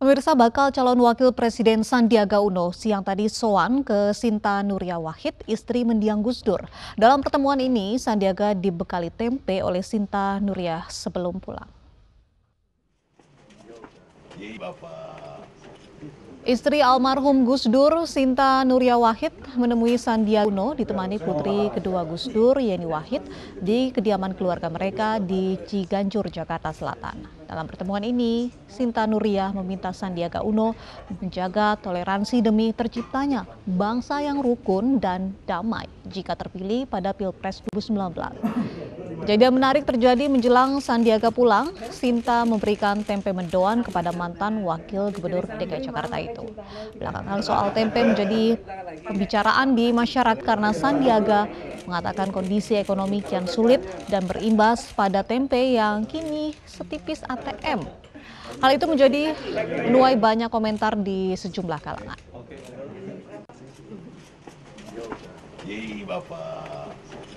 Pemirsa bakal calon wakil Presiden Sandiaga Uno siang tadi soan ke Sinta Nuria Wahid, istri mendiang Gus Dur. Dalam pertemuan ini, Sandiaga dibekali tempe oleh Sinta Nuria sebelum pulang. Istri almarhum Gus Dur, Sinta Nuria Wahid, menemui Sandiaga Uno ditemani putri kedua Gus Dur, Yeni Wahid, di kediaman keluarga mereka di Ciganjur, Jakarta Selatan. Dalam pertemuan ini, Sinta Nuria meminta Sandiaga Uno menjaga toleransi demi terciptanya bangsa yang rukun dan damai jika terpilih pada Pilpres 2019 yang menarik terjadi menjelang Sandiaga pulang. Sinta memberikan tempe mendoan kepada mantan wakil gubernur DKI Jakarta itu. Belakangan soal tempe menjadi pembicaraan di masyarakat karena Sandiaga mengatakan kondisi ekonomi kian sulit dan berimbas pada tempe yang kini setipis ATM. Hal itu menjadi menuai banyak komentar di sejumlah kalangan. Yeay, Bapak.